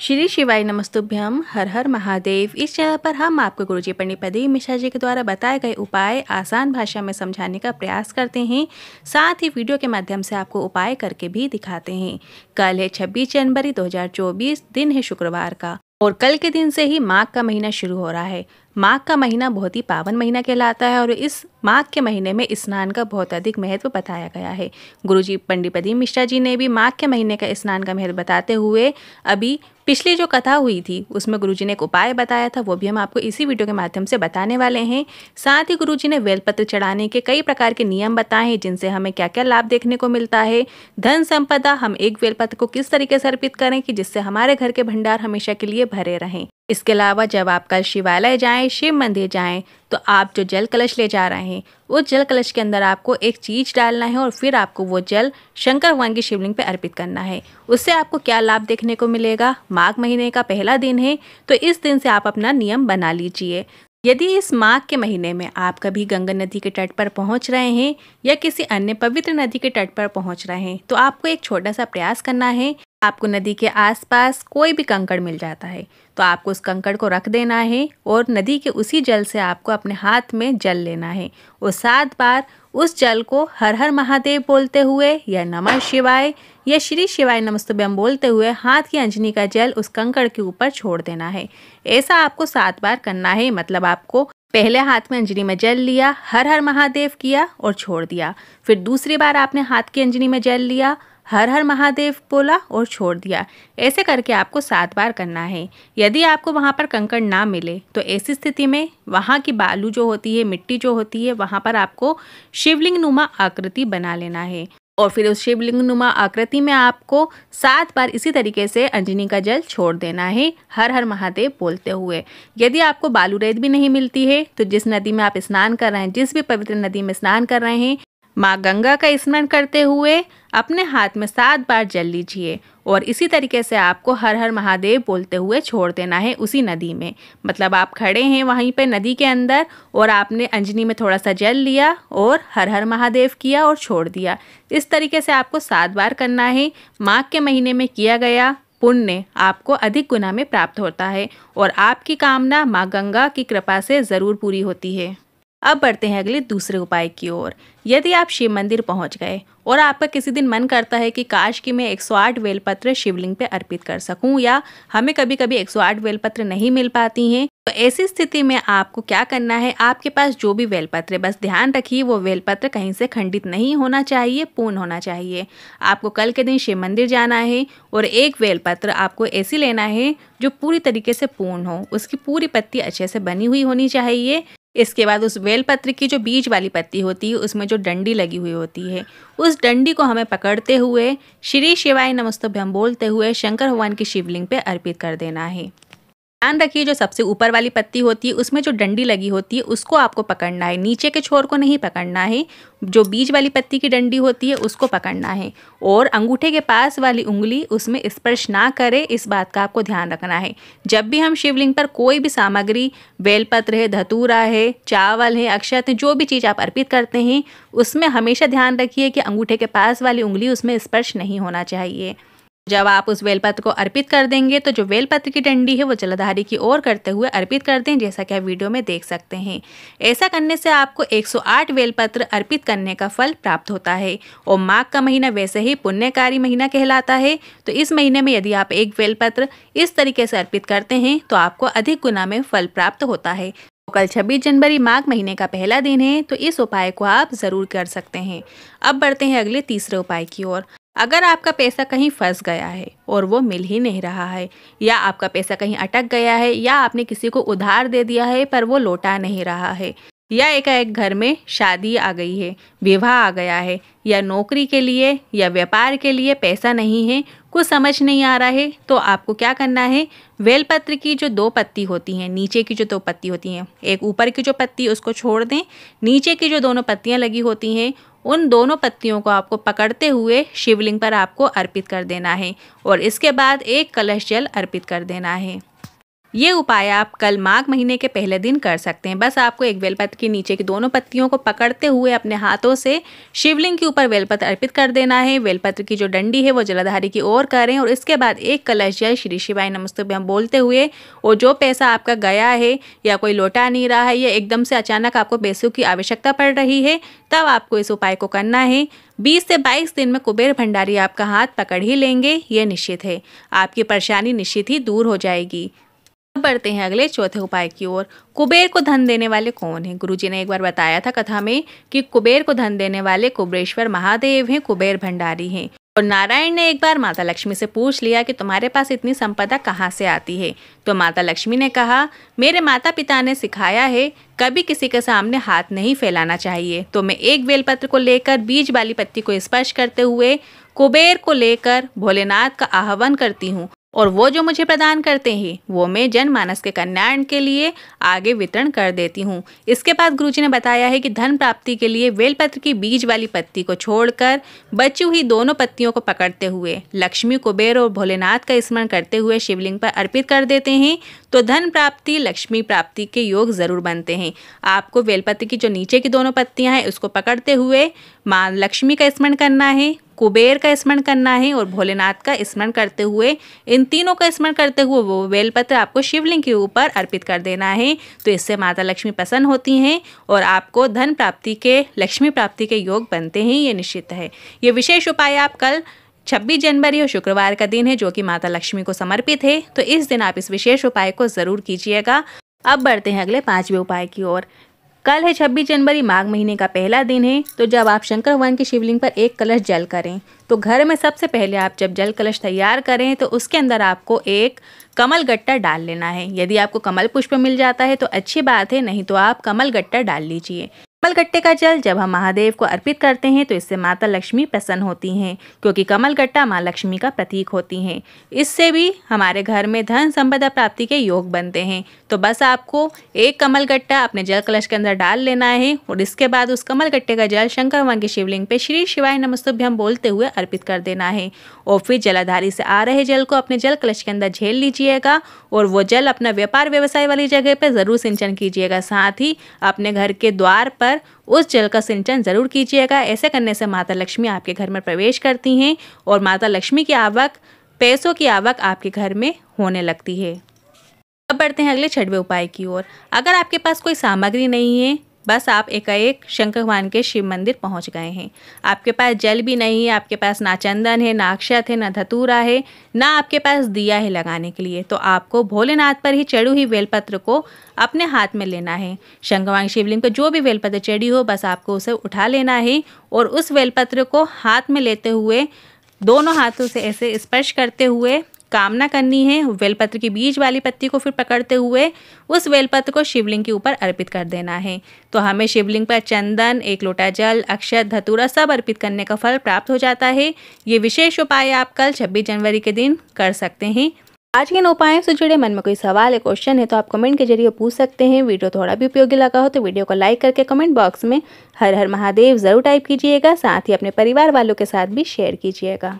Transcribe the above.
श्री शिवाय नमस्तुभ्यम हर हर महादेव इस चैनल पर हम आपको गुरु जी पंडित प्रदीप मिश्रा जी के द्वारा बताए गए उपाय आसान भाषा में समझाने का प्रयास करते हैं साथ ही वीडियो के माध्यम से आपको उपाय करके भी दिखाते हैं कल है छब्बीस जनवरी 2024 दिन है शुक्रवार का और कल के दिन से ही माघ का महीना शुरू हो रहा है माघ का महीना बहुत ही पावन महीना कहलाता है और इस माघ के महीने में स्नान का बहुत अधिक महत्व बताया गया है गुरुजी पंडित प्रदीप मिश्रा जी ने भी माघ के महीने का स्नान का महत्व बताते हुए अभी पिछली जो कथा हुई थी उसमें गुरुजी ने एक उपाय बताया था वो भी हम आपको इसी वीडियो के माध्यम से बताने वाले हैं साथ ही गुरुजी ने वेलपत्र चढ़ाने के कई प्रकार के नियम बताए हैं जिनसे हमें क्या क्या लाभ देखने को मिलता है धन संपदा हम एक बेलपत्र को किस तरीके से अर्पित करें कि जिससे हमारे घर के भंडार हमेशा के लिए भरे रहें इसके अलावा जब आप कल शिवालय जाएं शिव मंदिर जाएं तो आप जो जल कलश ले जा रहे हैं उस जल कलश के अंदर आपको एक चीज डालना है और फिर आपको वो जल शंकर भगवान के शिवलिंग पर अर्पित करना है उससे आपको क्या लाभ देखने को मिलेगा माघ महीने का पहला दिन है तो इस दिन से आप अपना नियम बना लीजिए यदि इस माघ के महीने में आप कभी गंगा नदी के तट पर पहुंच रहे हैं या किसी अन्य पवित्र नदी के तट पर पहुंच रहे हैं तो आपको एक छोटा सा प्रयास करना है आपको नदी के आसपास कोई भी कंकड़ मिल जाता है तो आपको उस कंकड़ को रख देना है और नदी के उसी जल से आपको अपने हाथ में जल लेना है और सात बार उस जल को हर हर महादेव बोलते हुए या नमः शिवाय यह श्री शिवाय नमस्तुभ्यम बोलते हुए हाथ की अंजनी का जल उस कंकड़ के ऊपर छोड़ देना है ऐसा आपको सात बार करना है मतलब आपको पहले हाथ में अंजनी में जल लिया हर हर महादेव किया और छोड़ दिया फिर दूसरी बार आपने हाथ की अंजनी में जल लिया हर हर महादेव बोला और छोड़ दिया ऐसे करके आपको सात बार करना है यदि आपको वहाँ पर कंकड़ ना मिले तो ऐसी स्थिति में वहाँ की बालू जो होती है मिट्टी जो होती है वहाँ पर आपको शिवलिंग नुमा आकृति बना लेना है और फिर उस शिवलिंग नुमा आकृति में आपको सात बार इसी तरीके से अंजनी का जल छोड़ देना है हर हर महादेव बोलते हुए यदि आपको बालू रेत भी नहीं मिलती है तो जिस नदी में आप स्नान कर रहे हैं जिस भी पवित्र नदी में स्नान कर रहे हैं माँ गंगा का स्मरण करते हुए अपने हाथ में सात बार जल लीजिए और इसी तरीके से आपको हर हर महादेव बोलते हुए छोड़ देना है उसी नदी में मतलब आप खड़े हैं वहीं पे नदी के अंदर और आपने अंजनी में थोड़ा सा जल लिया और हर हर महादेव किया और छोड़ दिया इस तरीके से आपको सात बार करना है माघ के महीने में किया गया पुण्य आपको अधिक गुना में प्राप्त होता है और आपकी कामना माँ गंगा की कृपा से ज़रूर पूरी होती है अब बढ़ते हैं अगले दूसरे उपाय की ओर यदि आप शिव मंदिर पहुंच गए और आपका किसी दिन मन करता है कि काश कि मैं 108 बेलपत्र शिवलिंग पे अर्पित कर सकूं या हमें कभी कभी 108 बेलपत्र नहीं मिल पाती हैं तो ऐसी स्थिति में आपको क्या करना है आपके पास जो भी बेलपत्र बस ध्यान रखिए वो बेलपत्र कहीं से खंडित नहीं होना चाहिए पूर्ण होना चाहिए आपको कल के दिन शिव मंदिर जाना है और एक बेलपत्र आपको ऐसी लेना है जो पूरी तरीके से पूर्ण हो उसकी पूरी पत्ती अच्छे से बनी हुई होनी चाहिए इसके बाद उस बेलपत्र की जो बीज वाली पत्ती होती है उसमें जो डंडी लगी हुई होती है उस डंडी को हमें पकड़ते हुए श्री शिवाय नमस्तभ्यम बोलते हुए शंकर भगवान की शिवलिंग पे अर्पित कर देना है ध्यान रखिए जो सबसे ऊपर वाली पत्ती होती है उसमें जो डंडी लगी होती है उसको आपको पकड़ना है नीचे के छोर को नहीं पकड़ना है जो बीज वाली पत्ती की डंडी होती है उसको पकड़ना है और अंगूठे के पास वाली उंगली उसमें स्पर्श ना करे इस बात का आपको ध्यान रखना है जब भी हम शिवलिंग पर कोई भी सामग्री बेलपत्र है धतूरा है चावल है अक्षत है जो भी चीज़ आप अर्पित करते हैं उसमें हमेशा ध्यान रखिए कि अंगूठे के पास वाली उंगली उसमें स्पर्श नहीं होना चाहिए जब आप उस बेलपत्र को अर्पित कर देंगे तो जो बेलपत्र की डंडी है वो जलधारी की ओर करते हुए अर्पित कर दें जैसा कि आप वीडियो में देख सकते हैं ऐसा करने से आपको 108 बेलपत्र अर्पित करने का फल प्राप्त होता है और माघ का महीना वैसे ही पुण्यकारी महीना कहलाता है तो इस महीने में यदि आप एक बेलपत्र इस तरीके से अर्पित करते हैं तो आपको अधिक गुना में फल प्राप्त होता है तो कल 26 जनवरी माघ महीने का पहला दिन है तो इस उपाय को आप ज़रूर कर सकते हैं अब बढ़ते हैं अगले तीसरे उपाय की ओर अगर आपका पैसा कहीं फंस गया है और वो मिल ही नहीं रहा है या आपका पैसा कहीं अटक गया है या आपने किसी को उधार दे दिया है पर वो लौटा नहीं रहा है या एकाएक घर में शादी आ गई है विवाह आ गया है या नौकरी के लिए या व्यापार के लिए पैसा नहीं है कुछ समझ नहीं आ रहा है तो आपको क्या करना है वेलपत्र की जो दो पत्ती होती हैं नीचे की जो दो पत्ती होती हैं एक ऊपर की जो पत्ती उसको छोड़ दें नीचे की जो दोनों पत्तियां लगी होती हैं उन दोनों पत्तियों को आपको पकड़ते हुए शिवलिंग पर आपको अर्पित कर देना है और इसके बाद एक कलश जल अर्पित कर देना है ये उपाय आप कल माघ महीने के पहले दिन कर सकते हैं बस आपको एक बेलपत्र के नीचे की दोनों पत्तियों को पकड़ते हुए अपने हाथों से शिवलिंग के ऊपर बेलपत्र अर्पित कर देना है बेलपत्र की जो डंडी है वो जलाधारी की ओर करें और इसके बाद एक कलश जल श्री शिवाय नमस्ते हम बोलते हुए और जो पैसा आपका गया है या कोई लौटा नहीं रहा है या एकदम से अचानक आपको पैसों की आवश्यकता पड़ रही है तब आपको इस उपाय को करना है 20 से 22 दिन में कुबेर भंडारी आपका हाथ पकड़ ही लेंगे ये निश्चित है आपकी परेशानी निश्चित ही दूर हो जाएगी बढ़ते हैं अगले चौथे उपाय की ओर कुबेर को धन देने वाले कौन हैं गुरुजी ने एक बार बताया था कथा में कि कुबेर को धन देने वाले कुबरेश्वर महादेव हैं कुबेर भंडारी हैं और नारायण ने एक बार माता लक्ष्मी से पूछ लिया कि तुम्हारे पास इतनी संपदा कहाँ से आती है तो माता लक्ष्मी ने कहा मेरे माता पिता ने सिखाया है कभी किसी के सामने हाथ नहीं फैलाना चाहिए तो मैं एक बेलपत्र को लेकर बीज वाली पत्ती को स्पर्श करते हुए कुबेर को लेकर भोलेनाथ का आह्वान करती हूँ और वो जो मुझे प्रदान करते हैं वो मैं जनमानस के कल्याण के लिए आगे वितरण कर देती हूँ इसके बाद गुरु ने बताया है कि धन प्राप्ति के लिए बेलपत्र की बीज वाली पत्ती को छोड़कर बची हुई दोनों पत्तियों को पकड़ते हुए लक्ष्मी कुबेर और भोलेनाथ का स्मरण करते हुए शिवलिंग पर अर्पित कर देते हैं तो धन प्राप्ति लक्ष्मी प्राप्ति के योग ज़रूर बनते हैं आपको बेलपत्र की जो नीचे की दोनों पत्तियाँ हैं उसको पकड़ते हुए माँ लक्ष्मी का स्मरण करना है कुबेर का स्मरण करना है और भोलेनाथ का स्मरण करते हुए इन तीनों का स्मरण करते हुए वो बेलपत्र आपको शिवलिंग के ऊपर अर्पित कर देना है तो इससे माता लक्ष्मी प्रसन्न होती हैं और आपको धन प्राप्ति के लक्ष्मी प्राप्ति के योग बनते हैं ये निश्चित है ये विशेष उपाय आप कल 26 जनवरी और शुक्रवार का दिन है जो कि माता लक्ष्मी को समर्पित है तो इस दिन आप इस विशेष उपाय को ज़रूर कीजिएगा अब बढ़ते हैं अगले पांचवें उपाय की ओर कल है 26 जनवरी माघ महीने का पहला दिन है तो जब आप शंकर भगवान के शिवलिंग पर एक कलश जल करें तो घर में सबसे पहले आप जब जल कलश तैयार करें तो उसके अंदर आपको एक कमल गट्टा डाल लेना है यदि आपको कमल पुष्प मिल जाता है तो अच्छी बात है नहीं तो आप कमल गट्टा डाल लीजिए कमल गट्टे का जल जब हम महादेव को अर्पित करते हैं तो इससे माता लक्ष्मी प्रसन्न होती हैं क्योंकि कमल गट्टा माँ लक्ष्मी का प्रतीक होती हैं इससे भी हमारे घर में धन संपदा प्राप्ति के योग बनते हैं तो बस आपको एक कमल गट्टा अपने जल कलश के अंदर डाल लेना है और इसके बाद उस कमल गट्टे का जल शंकर भगवान के शिवलिंग पे श्री शिवाय नमस्तुभ्यम बोलते हुए अर्पित कर देना है और फिर जलाधारी से आ रहे जल को अपने जल कलश के अंदर झेल लीजिएगा और वो जल अपना व्यापार व्यवसाय वाली जगह पर ज़रूर सिंचन कीजिएगा साथ ही अपने घर के द्वार पर कर उस जल का सिंचन जरूर कीजिएगा ऐसे करने से माता लक्ष्मी आपके घर में प्रवेश करती हैं और माता लक्ष्मी की आवक पैसों की आवक आपके घर में होने लगती है अब बढ़ते हैं अगले छठवें उपाय की ओर अगर आपके पास कोई सामग्री नहीं है बस आप एकाएक शंकर भगवान के शिव मंदिर पहुंच गए हैं आपके पास जल भी नहीं है आपके पास ना चंदन है ना अक्षत है ना धतूरा है ना आपके पास दिया है लगाने के लिए तो आपको भोलेनाथ पर ही चढ़ी हुई बेलपत्र को अपने हाथ में लेना है शंकर भगवान शिवलिंग पर जो भी बेलपत्र चढ़ी हो बस आपको उसे उठा लेना है और उस बेलपत्र को हाथ में लेते हुए दोनों हाथों से ऐसे स्पर्श करते हुए कामना करनी है बेलपत्र की बीज वाली पत्ती को फिर पकड़ते हुए उस बेलपत्र को शिवलिंग के ऊपर अर्पित कर देना है तो हमें शिवलिंग पर चंदन एक लोटा जल अक्षत धतूरा सब अर्पित करने का फल प्राप्त हो जाता है ये विशेष उपाय आप कल छब्बीस जनवरी के दिन कर सकते हैं आज के इन उपायों से जुड़े मन में कोई सवाल या क्वेश्चन है तो आप कमेंट के जरिए पूछ सकते हैं वीडियो थोड़ा भी उपयोगी लगा हो तो वीडियो को लाइक करके कमेंट बॉक्स में हर हर महादेव ज़रूर टाइप कीजिएगा साथ ही अपने परिवार वालों के साथ भी शेयर कीजिएगा